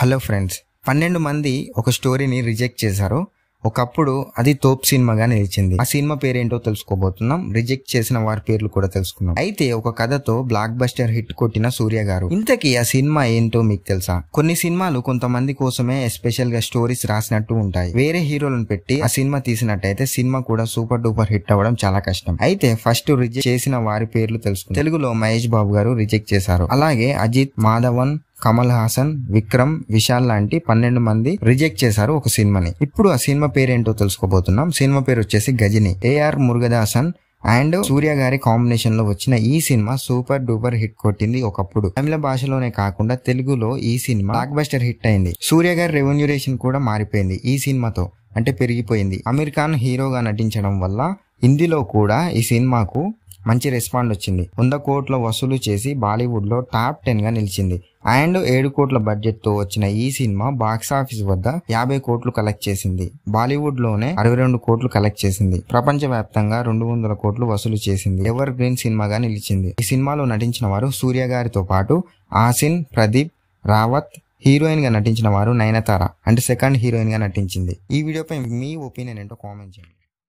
hello friends పన్నెండు మంది ఒక స్టోరీని రిజెక్ట్ చేశారు ఒకప్పుడు అది తోప్ సినిమాగా నిలిచింది ఆ సినిమా పేరేంటో తెలుసుకోబోతున్నాం రిజెక్ట్ చేసిన వారి పేర్లు కూడా తెలుసుకున్నాం అయితే ఒక కథతో బ్లాక్ బస్టర్ హిట్ కొట్టిన సూర్య గారు ఇంతకీ ఆ సినిమా ఏంటో మీకు తెలుసా కొన్ని సినిమాలు కొంతమంది కోసమే ఎస్పెషల్ గా స్టోరీస్ రాసినట్టు ఉంటాయి వేరే హీరోలను పెట్టి ఆ సినిమా తీసినట్టయితే సినిమా కూడా సూపర్ డూపర్ హిట్ అవ్వడం చాలా కష్టం అయితే ఫస్ట్ రిజెక్ట్ చేసిన వారి పేర్లు తెలుసుకున్నాం తెలుగులో మహేష్ బాబు గారు రిజెక్ట్ చేశారు అలాగే అజిత్ మాధవన్ కమల్ హాసన్ విక్రమ్ విశాల్ లాంటి పన్నెండు మంది రిజెక్ట్ చేశారు ఒక సినిమాని ఇప్పుడు ఆ సినిమా పేరేంటో తెలుసుకోబోతున్నాం సినిమా పేరు వచ్చేసి గజని ఏఆర్ మురుగదాసన్ అండ్ సూర్య గారి కాంబినేషన్ లో వచ్చిన ఈ సినిమా సూపర్ డూపర్ హిట్ కొట్టింది ఒకప్పుడు తమిళ భాషలోనే కాకుండా తెలుగులో ఈ సినిమా బ్లాక్ బస్టర్ హిట్ అయింది సూర్య గారి రెవెన్యూరేషన్ కూడా మారిపోయింది ఈ సినిమాతో అంటే పెరిగిపోయింది అమీర్ ఖాన్ హీరోగా నటించడం వల్ల హిందీలో కూడా ఈ సినిమాకు మంచి రెస్పాండ్ వచ్చింది వంద కోట్ల వసూలు చేసి బాలీవుడ్లో టాప్ టెన్గా నిలిచింది అండ్ ఏడు కోట్ల బడ్జెట్తో వచ్చిన ఈ సినిమా బాక్స్ ఆఫీస్ వద్ద యాభై కోట్లు కలెక్ట్ చేసింది బాలీవుడ్ లోనే అరవై రెండు కోట్లు కలెక్ట్ చేసింది ప్రపంచ వ్యాప్తంగా రెండు వందల కోట్లు వసూలు చేసింది ఎవర్ గ్రీన్ సినిమాగా నిలిచింది ఈ సినిమాలో నటించిన వారు సూర్య గారితో పాటు ఆసిన్ ప్రదీప్ రావత్ హీరోయిన్ గా నటించిన వారు నయనతార అంటే సెకండ్ హీరోయిన్ గా నటించింది ఈ వీడియోపై మీ ఒపీనియన్ ఏంటో కామెంట్ చేయండి